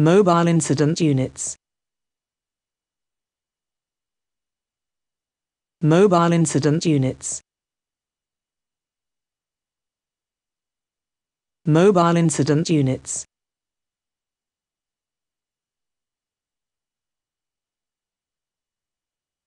Mobile Incident Units Mobile Incident Units Mobile Incident Units